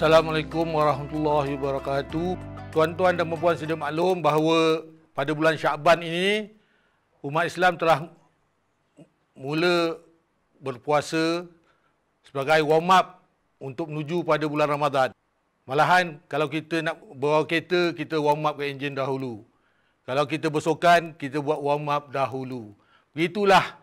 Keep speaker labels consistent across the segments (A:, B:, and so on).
A: Assalamualaikum warahmatullahi wabarakatuh. Tuan-tuan dan puan-puan sedia maklum bahawa pada bulan Syakban ini umat Islam telah mula berpuasa sebagai warm up untuk menuju pada bulan Ramadan. Malahan kalau kita nak bawa kereta, kita warm up ke enjin dahulu. Kalau kita bersokan, kita buat warm up dahulu. Begitulah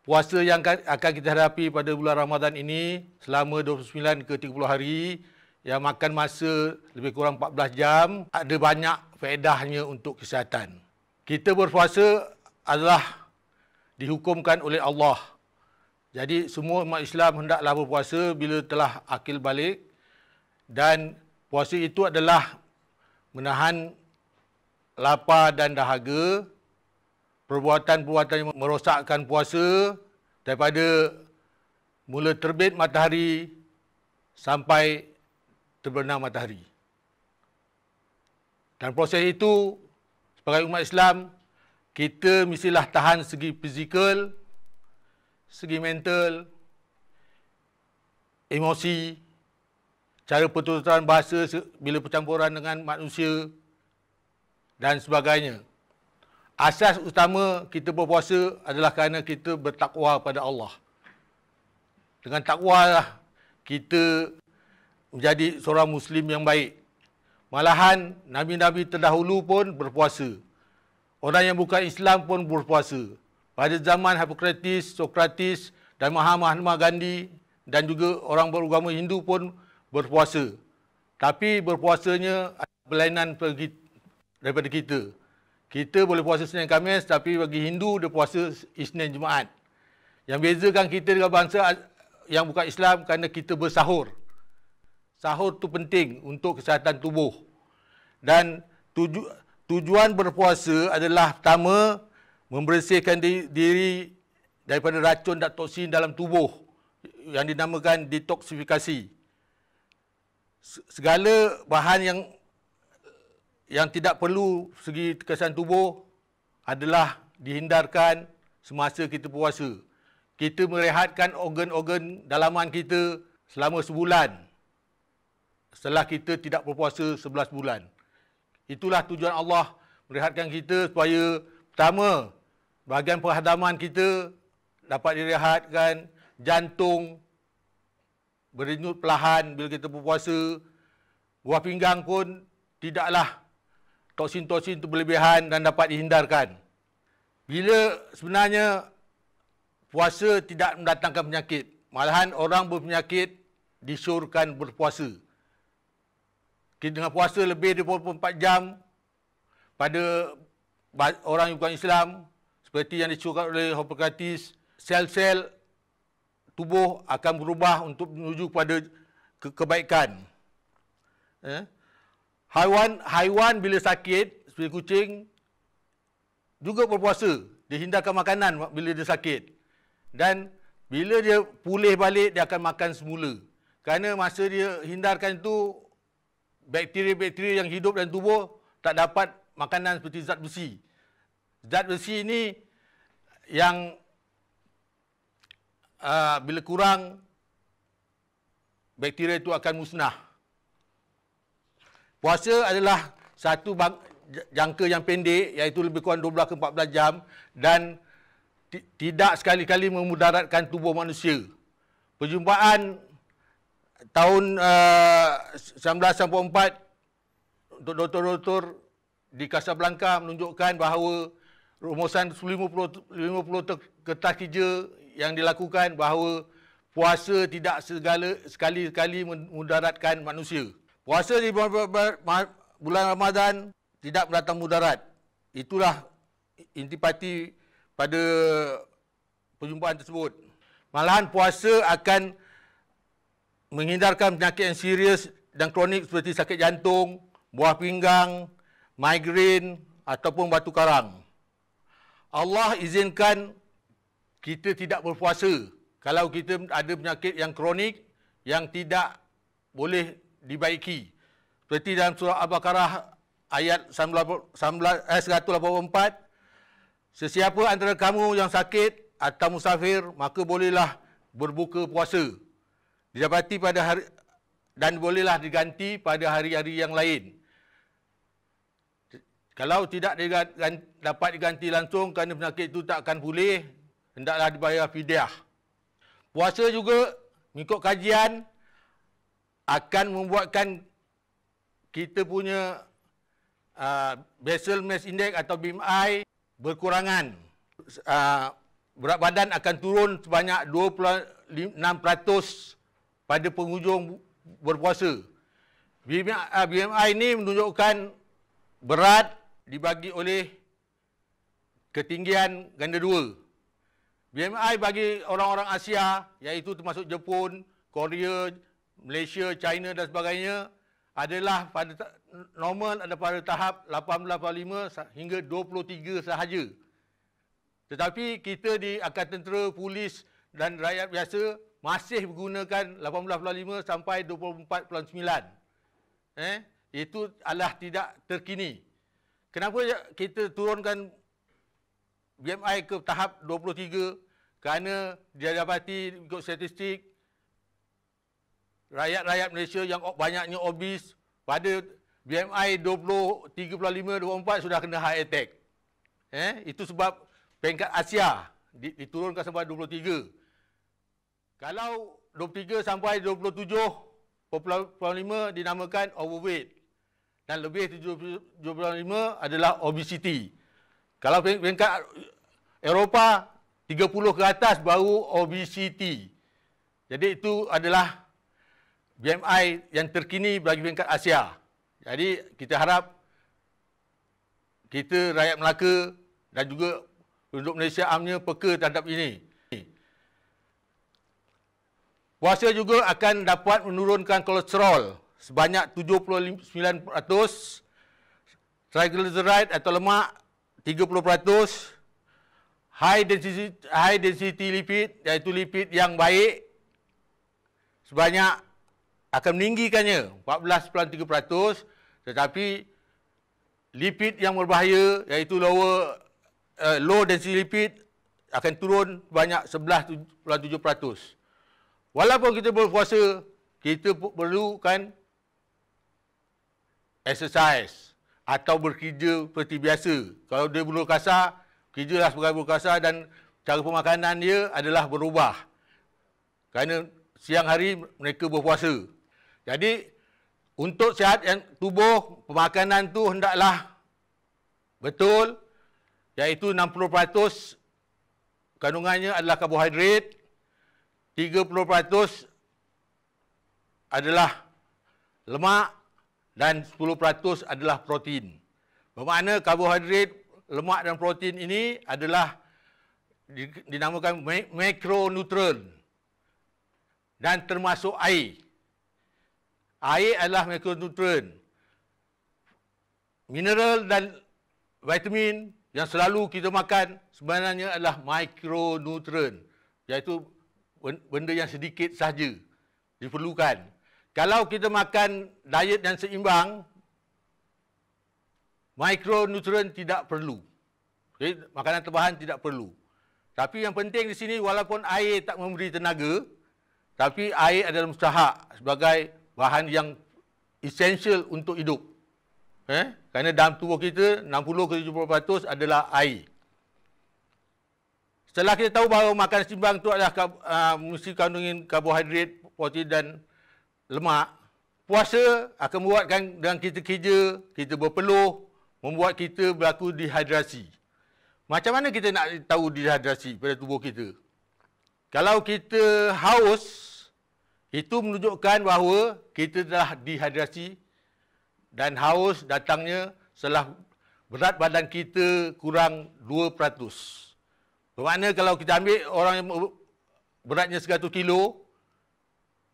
A: puasa yang akan kita hadapi pada bulan Ramadan ini selama 29 ke 30 hari yang makan masa lebih kurang 14 jam ada banyak faedahnya untuk kesihatan. Kita berpuasa adalah dihukumkan oleh Allah. Jadi semua umat Islam hendaklah berpuasa bila telah akil balik dan puasa itu adalah menahan lapar dan dahaga perbuatan-perbuatan yang merosakkan puasa daripada mula terbit matahari sampai terbenam matahari. Dan proses itu, sebagai umat Islam, kita mestilah tahan segi fizikal, segi mental, emosi, cara pertuturan bahasa bila percampuran dengan manusia dan sebagainya. Asas utama kita berpuasa adalah kerana kita bertakwa pada Allah. Dengan takwa lah kita menjadi seorang Muslim yang baik. Malahan, Nabi-Nabi terdahulu pun berpuasa. Orang yang bukan Islam pun berpuasa. Pada zaman Hippocrates, Socrates dan Mahatma Gandhi dan juga orang beragama Hindu pun berpuasa. Tapi berpuasanya berlainan daripada kita. Kita boleh puasa Senin Khamis tapi bagi Hindu dia puasa Isnin Jumaat. Yang bezakan kita dengan bangsa yang bukan Islam kerana kita bersahur sahur tu penting untuk kesihatan tubuh. Dan tuju, tujuan berpuasa adalah pertama membersihkan di, diri daripada racun dan toksin dalam tubuh yang dinamakan detoksifikasi. Segala bahan yang yang tidak perlu segi kesan tubuh adalah dihindarkan semasa kita puasa. Kita merehatkan organ-organ dalaman kita selama sebulan setelah kita tidak berpuasa sebelas bulan. Itulah tujuan Allah merehatkan kita supaya pertama bahagian perhadaman kita dapat direhatkan, jantung berdenyut perlahan bila kita berpuasa, buah pinggang pun tidaklah toksin-toksin itu berlebihan dan dapat dihindarkan. Bila sebenarnya puasa tidak mendatangkan penyakit, malahan orang berpenyakit disuruhkan berpuasa kita tengah puasa lebih 24 jam pada orang yang bukan Islam seperti yang dicurahkan oleh Hippocrates sel-sel tubuh akan berubah untuk menuju kepada ke- kebaikan eh? haiwan haiwan bila sakit seperti kucing juga berpuasa dia hindarkan makanan bila dia sakit dan bila dia pulih balik dia akan makan semula kerana masa dia hindarkan itu bakteria-bakteria yang hidup dan tubuh tak dapat makanan seperti zat besi. Zat besi ini yang uh, bila kurang bakteria itu akan musnah. Puasa adalah satu jangka yang pendek iaitu lebih kurang 12 ke 14 jam dan tidak sekali-kali memudaratkan tubuh manusia. Perjumpaan tahun ah, 1994 untuk doktor-doktor di Casablanca menunjukkan bahawa rumusan 50 50 kertas kerja yang dilakukan bahawa puasa tidak segala sekali-kali mudaratkan manusia. Puasa di bulan Ramadan tidak mendatang mudarat. Itulah intipati pada perjumpaan tersebut. Malahan puasa akan menghindarkan penyakit yang serius dan kronik seperti sakit jantung, buah pinggang, migrain ataupun batu karang. Allah izinkan kita tidak berpuasa kalau kita ada penyakit yang kronik yang tidak boleh dibaiki. Seperti dalam surah Al-Baqarah ayat 184, eh, sesiapa antara kamu yang sakit atau musafir, maka bolehlah berbuka puasa. Didapati pada hari, dan bolehlah diganti pada hari-hari yang lain. Kalau tidak diganti, dapat diganti langsung kerana penyakit itu tak akan pulih, hendaklah dibayar fidyah. Puasa juga mengikut kajian akan membuatkan kita punya uh, basal mass index atau BMI berkurangan. Uh, berat badan akan turun sebanyak 26% pada penghujung berpuasa. BMI, ah, BMI ni menunjukkan berat dibagi oleh ketinggian ganda dua. BMI bagi orang-orang Asia iaitu termasuk Jepun, Korea, Malaysia, China dan sebagainya adalah pada normal ada pada tahap 18.5 hingga 23 sahaja. Tetapi kita di Akad Tentera, Polis dan Rakyat Biasa masih menggunakan 18.5 sampai 24.9. Eh, itu adalah tidak terkini. Kenapa kita turunkan BMI ke tahap 23? Kerana dia dapati ikut statistik rakyat-rakyat Malaysia yang banyaknya obes pada BMI 23.5, 24 sudah kena heart attack. Eh, itu sebab peringkat Asia diturunkan sampai kalau 23 sampai 27.5 dinamakan overweight dan lebih 75 adalah obesity. Kalau peringkat Eropah 30 ke atas baru obesity. Jadi itu adalah BMI yang terkini bagi peringkat Asia. Jadi kita harap kita rakyat Melaka dan juga penduduk Malaysia amnya peka terhadap ini. Puasa juga akan dapat menurunkan kolesterol sebanyak 79%, triglyceride atau lemak 30%, high density high density lipid iaitu lipid yang baik sebanyak akan meninggikannya 14.3% tetapi lipid yang berbahaya iaitu lower uh, low density lipid akan turun banyak 11.7%. Walaupun kita berpuasa, kita perlukan exercise atau berkerja seperti biasa. Kalau dia bulu kasar, lah sebagai bulu kasar dan cara pemakanan dia adalah berubah. Kerana siang hari mereka berpuasa. Jadi, untuk sihat yang tubuh, pemakanan tu hendaklah betul. Iaitu 60% kandungannya adalah karbohidrat, 30% adalah lemak dan 10% adalah protein. Bermakna karbohidrat, lemak dan protein ini adalah dinamakan makronutrien dan termasuk air. Air adalah makronutrien. Mineral dan vitamin yang selalu kita makan sebenarnya adalah mikronutrien iaitu benda yang sedikit sahaja diperlukan. Kalau kita makan diet yang seimbang, mikronutrien tidak perlu. Okay, makanan tambahan tidak perlu. Tapi yang penting di sini, walaupun air tak memberi tenaga, tapi air adalah mustahak sebagai bahan yang essential untuk hidup. Eh? Kerana dalam tubuh kita, 60 ke 70% adalah air. Setelah kita tahu bahawa makanan seimbang itu adalah uh, mesti kandungin karbohidrat, protein dan lemak, puasa akan membuatkan dengan kita kerja, kita berpeluh, membuat kita berlaku dehidrasi. Macam mana kita nak tahu dehidrasi pada tubuh kita? Kalau kita haus, itu menunjukkan bahawa kita telah dehidrasi dan haus datangnya setelah berat badan kita kurang 2%. Bermakna kalau kita ambil orang yang beratnya 100 kilo,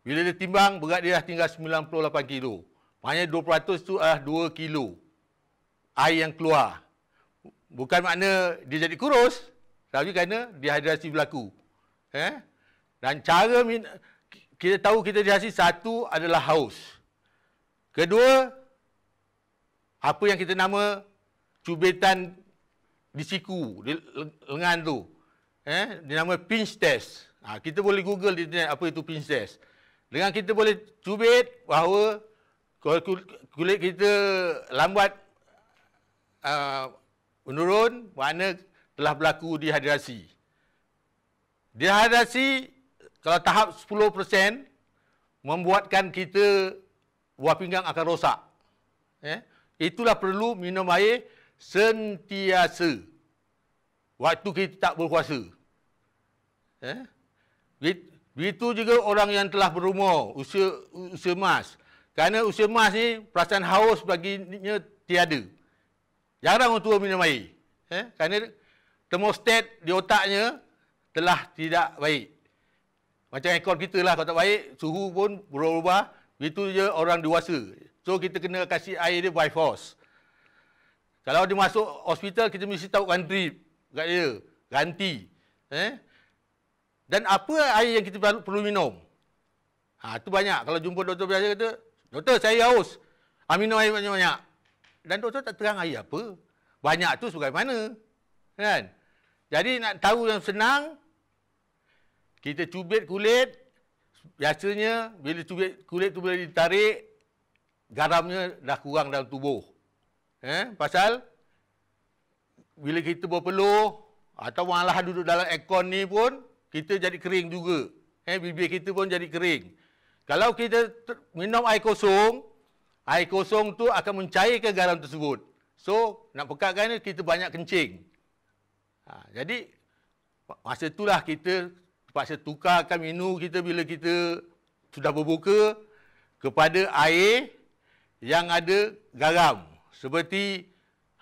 A: bila dia timbang, berat dia dah tinggal 98 kilo. Maknanya 200 tu adalah 2 kilo air yang keluar. Bukan makna dia jadi kurus, tapi kerana dehidrasi berlaku. Eh? Dan cara kita tahu kita dehidrasi, satu adalah haus. Kedua, apa yang kita nama cubitan di siku, di lengan tu eh dinama pinch test. Ha, kita boleh Google di internet apa itu pinch test. Dengan kita boleh cubit bahawa kulit kita lambat uh, menurun makna telah berlaku dehidrasi. Dehidrasi kalau tahap 10% membuatkan kita buah pinggang akan rosak. Eh? Itulah perlu minum air sentiasa. Waktu kita tak berkuasa. Eh? Itu juga orang yang telah berumur, usia, usia emas. Kerana usia emas ni, perasaan haus baginya tiada. Jarang orang tua minum air. Eh? Kerana termostat di otaknya telah tidak baik. Macam ekor kita lah, kalau tak baik, suhu pun berubah. Itu je orang dewasa. So, kita kena kasih air dia by force. Kalau dia masuk hospital, kita mesti tahu kan drip. ganti. Eh? Dan apa air yang kita perlu minum? Ha, tu banyak. Kalau jumpa doktor biasa kata, Doktor, saya haus. Ha, minum air banyak-banyak. Dan doktor tak terang air apa. Banyak tu sebagai mana. Kan? Jadi nak tahu yang senang, kita cubit kulit, biasanya bila cubit kulit tu boleh ditarik, garamnya dah kurang dalam tubuh. Eh? Pasal, bila kita berpeluh, atau malah duduk dalam aircon ni pun, kita jadi kering juga. Eh, bibir kita pun jadi kering. Kalau kita minum air kosong, air kosong tu akan mencairkan garam tersebut. So, nak pekatkan ni, kita banyak kencing. Ha, jadi, masa itulah kita terpaksa tukarkan menu kita bila kita sudah berbuka kepada air yang ada garam. Seperti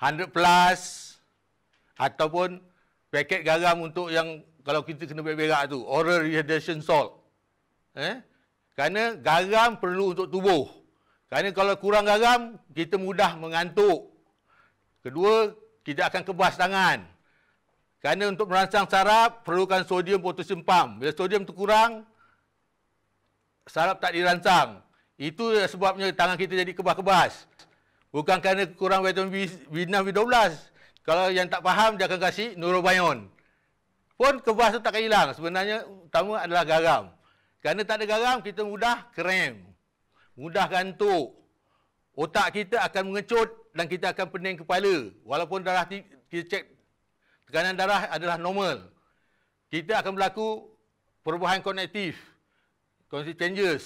A: 100 plus ataupun paket garam untuk yang kalau kita kena berak-berak tu oral rehydration salt eh kerana garam perlu untuk tubuh kerana kalau kurang garam kita mudah mengantuk kedua kita akan kebas tangan kerana untuk merangsang saraf perlukan sodium potassium pump bila sodium tu kurang saraf tak dirangsang itu sebabnya tangan kita jadi kebas-kebas bukan kerana kurang vitamin B6 B12 kalau yang tak faham dia akan kasih neurobion pun kebas tu takkan hilang. Sebenarnya utama adalah garam. Kerana tak ada garam, kita mudah krem. Mudah gantuk. Otak kita akan mengecut dan kita akan pening kepala. Walaupun darah kita cek tekanan darah adalah normal. Kita akan berlaku perubahan kognitif. Kognitif changes.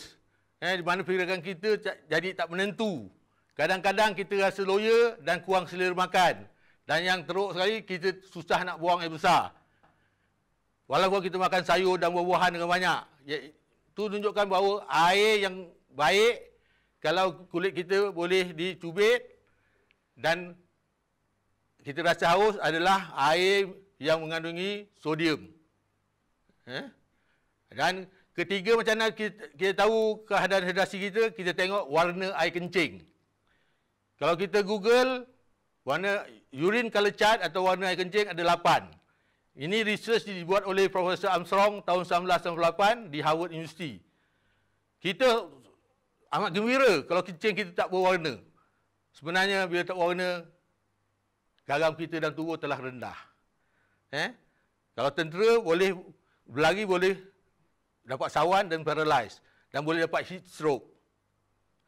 A: Eh, di mana fikiran kita jadi tak menentu. Kadang-kadang kita rasa loya dan kurang selera makan. Dan yang teruk sekali, kita susah nak buang air besar. Walaupun kita makan sayur dan buah-buahan dengan banyak. Itu tunjukkan bahawa air yang baik kalau kulit kita boleh dicubit dan kita rasa haus adalah air yang mengandungi sodium. Eh? Dan ketiga macam mana kita, tahu keadaan hidrasi kita, kita tengok warna air kencing. Kalau kita google, warna urine color chart atau warna air kencing ada 8. Ini research dibuat oleh Profesor Armstrong tahun 1998 di Harvard University. Kita amat gembira kalau kencing kita tak berwarna. Sebenarnya bila tak warna, garam kita dan tubuh telah rendah. Eh? Kalau tentera boleh berlari boleh dapat sawan dan paralyzed dan boleh dapat heat stroke.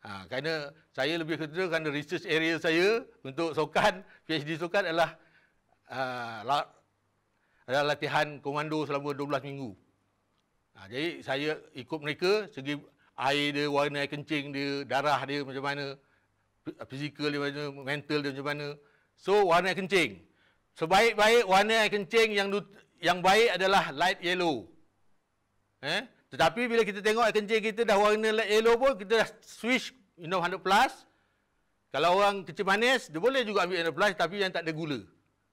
A: Ha, kerana saya lebih kerja kerana research area saya untuk sokan, PhD sokan adalah uh, ada latihan komando selama 12 minggu. Ha, jadi saya ikut mereka segi air dia, warna air kencing dia, darah dia macam mana, ah, fizikal dia macam mana, mental dia macam mana. So warna air kencing. Sebaik-baik warna air kencing yang yang baik adalah light yellow. Eh? Tetapi bila kita tengok air kencing kita dah warna light yellow pun, kita dah switch Inov 100 Plus. Kalau orang kecil manis, dia boleh juga ambil 100 Plus tapi yang tak ada gula.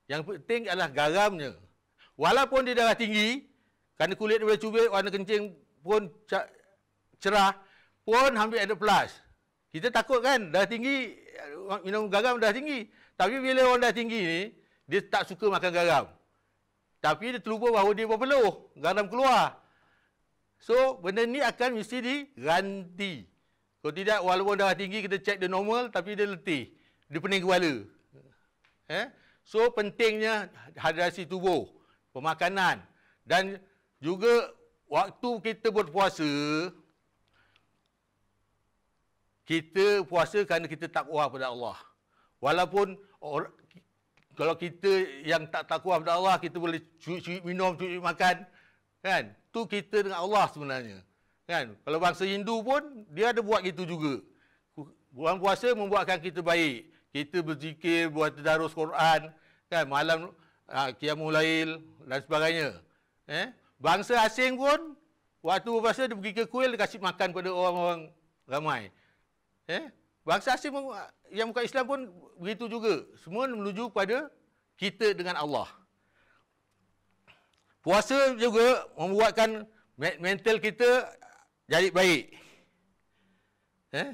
A: Yang penting adalah garamnya. Walaupun dia darah tinggi, kerana kulit dia cubit, warna kencing pun cerah, pun ambil ada plus. Kita takut kan, darah tinggi, minum garam darah tinggi. Tapi bila orang darah tinggi ni, dia tak suka makan garam. Tapi dia terlupa bahawa dia berpeluh, garam keluar. So, benda ni akan mesti diganti. Kalau tidak, walaupun darah tinggi, kita cek dia normal, tapi dia letih. Dia pening kepala. Eh? So, pentingnya hidrasi tubuh pemakanan dan juga waktu kita buat puasa kita puasa kerana kita takwa kepada Allah walaupun or, kalau kita yang tak takwa kepada Allah kita boleh cuci-cuci minum cuci makan kan tu kita dengan Allah sebenarnya kan kalau bangsa Hindu pun dia ada buat gitu juga bulan puasa membuatkan kita baik kita berzikir buat tadarus Quran kan malam Qiyamul ah, Lail dan sebagainya. Eh? Bangsa asing pun waktu berpuasa dia pergi ke kuil dia kasih makan kepada orang-orang ramai. Eh? Bangsa asing pun, ah, yang bukan Islam pun begitu juga. Semua menuju kepada kita dengan Allah. Puasa juga membuatkan mental kita jadi baik. Eh?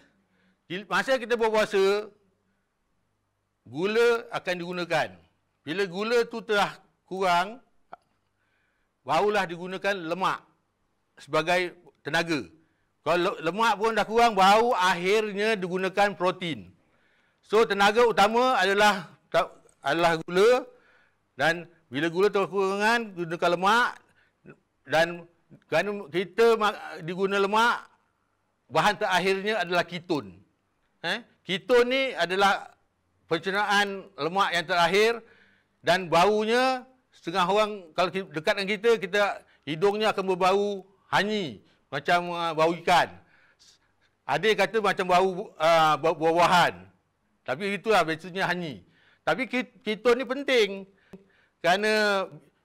A: Masa kita berpuasa, gula akan digunakan. Bila gula tu telah kurang, barulah digunakan lemak sebagai tenaga. Kalau lemak pun dah kurang, baru akhirnya digunakan protein. So tenaga utama adalah adalah gula dan bila gula kurangan, gunakan lemak dan kerana kita diguna lemak bahan terakhirnya adalah ketone. Eh? Keton ni adalah pencernaan lemak yang terakhir dan baunya setengah orang kalau dekat dengan kita kita hidungnya akan berbau hanyi macam uh, bau ikan ada yang kata macam bau uh, buah-buahan tapi itulah biasanya hanyi tapi kita ni penting kerana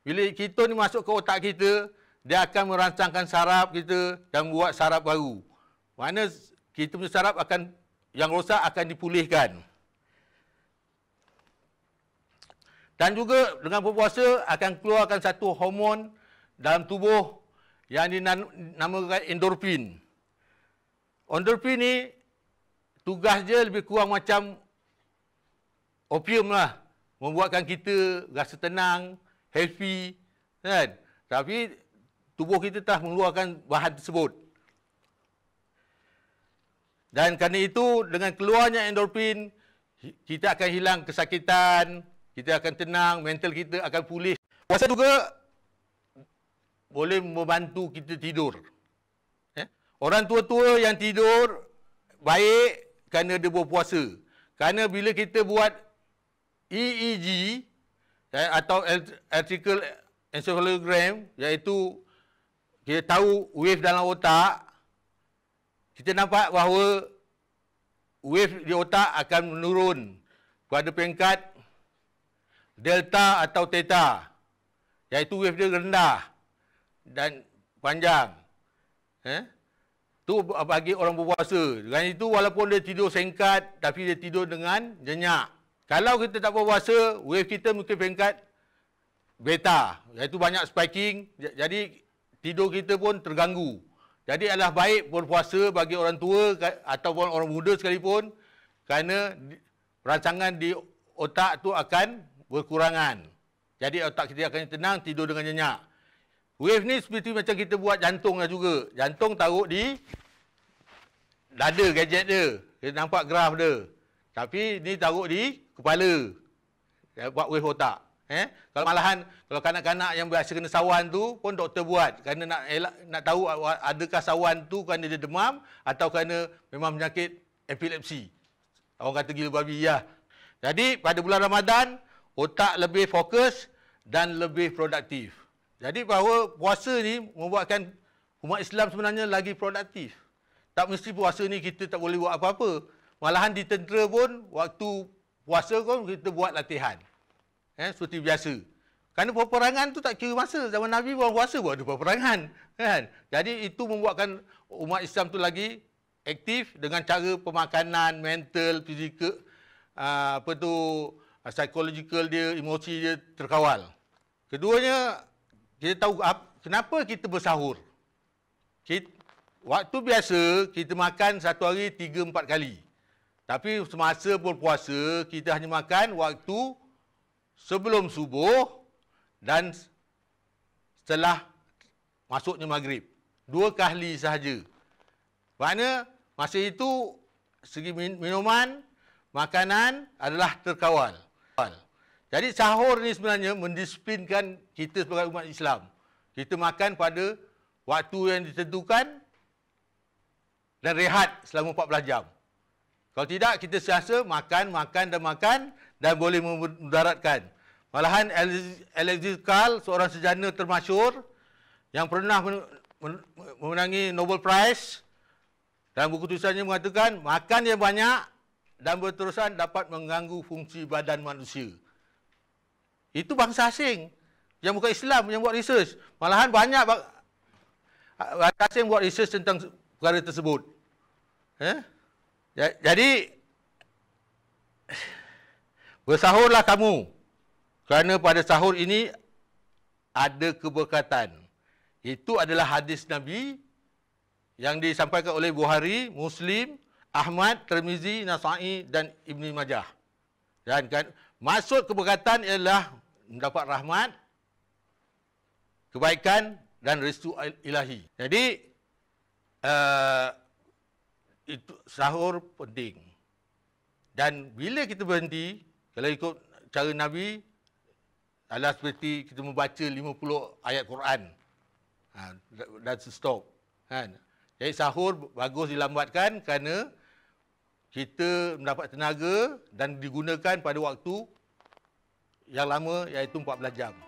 A: bila kita ni masuk ke otak kita dia akan merancangkan saraf kita dan buat saraf baru mana kita punya saraf akan yang rosak akan dipulihkan Dan juga dengan berpuasa akan keluarkan satu hormon dalam tubuh yang dinamakan endorfin. Endorfin ni tugas dia lebih kurang macam opium lah. Membuatkan kita rasa tenang, happy. Kan? Tapi tubuh kita telah mengeluarkan bahan tersebut. Dan kerana itu dengan keluarnya endorfin, kita akan hilang kesakitan, kita akan tenang, mental kita akan pulih. Puasa juga boleh membantu kita tidur. Eh? Orang tua-tua yang tidur baik kerana dia buat puasa. Kerana bila kita buat EEG ya, atau electrical encephalogram iaitu kita tahu wave dalam otak, kita nampak bahawa wave di otak akan menurun pada pengkat delta atau theta iaitu wave dia rendah dan panjang eh tu bagi orang berpuasa dan itu walaupun dia tidur singkat, tapi dia tidur dengan nyenyak kalau kita tak berpuasa wave kita mungkin pengkat beta iaitu banyak spiking jadi tidur kita pun terganggu jadi adalah baik berpuasa bagi orang tua ataupun orang muda sekalipun kerana rancangan di otak tu akan berkurangan. Jadi otak kita akan tenang, tidur dengan nyenyak. Wave ni seperti macam kita buat jantung lah juga. Jantung taruh di dada gadget dia. Kita nampak graf dia. Tapi ni taruh di kepala. Dia ya, buat wave otak. Eh? Kalau malahan, kalau kanak-kanak yang biasa kena sawan tu pun doktor buat. Kerana nak elak, nak tahu adakah sawan tu kerana dia demam atau kerana memang penyakit epilepsi. Orang kata gila babi Ya. Jadi pada bulan Ramadan, otak lebih fokus dan lebih produktif. Jadi bahawa puasa ni membuatkan umat Islam sebenarnya lagi produktif. Tak mesti puasa ni kita tak boleh buat apa-apa. Malahan di tentera pun waktu puasa pun kita buat latihan. Eh, seperti biasa. Kerana peperangan tu tak kira masa. Zaman Nabi buat puasa buat ada Kan? Jadi itu membuatkan umat Islam tu lagi aktif dengan cara pemakanan, mental, fizikal, ah, apa tu, Ah, psychological dia, emosi dia terkawal. Keduanya, kita tahu kenapa kita bersahur. Kita, waktu biasa, kita makan satu hari tiga empat kali. Tapi semasa puasa kita hanya makan waktu sebelum subuh dan setelah masuknya maghrib. Dua kali sahaja. Maknanya, masa itu, segi minuman, makanan adalah terkawal. Ramadan. Jadi sahur ni sebenarnya mendisiplinkan kita sebagai umat Islam. Kita makan pada waktu yang ditentukan dan rehat selama 14 jam. Kalau tidak, kita siasa makan, makan dan makan dan boleh mendaratkan. Malahan Alexis Carl, seorang sejana termasyur yang pernah memenangi Nobel Prize dan buku tulisannya mengatakan makan yang banyak dan berterusan dapat mengganggu fungsi badan manusia. Itu bangsa asing yang bukan Islam yang buat research. Malahan banyak bangsa asing buat research tentang perkara tersebut. Eh? Jadi, bersahurlah kamu. Kerana pada sahur ini ada keberkatan. Itu adalah hadis Nabi yang disampaikan oleh Bukhari, Muslim, Ahmad, Termizi, Nasai dan Ibn Majah. Dan kan, maksud keberkatan ialah mendapat rahmat, kebaikan dan restu ilahi. Jadi, uh, itu sahur penting. Dan bila kita berhenti, kalau ikut cara Nabi, adalah seperti kita membaca 50 ayat Quran. Ha, that's stop. Kan? Jadi sahur bagus dilambatkan kerana kita mendapat tenaga dan digunakan pada waktu yang lama iaitu 14 jam.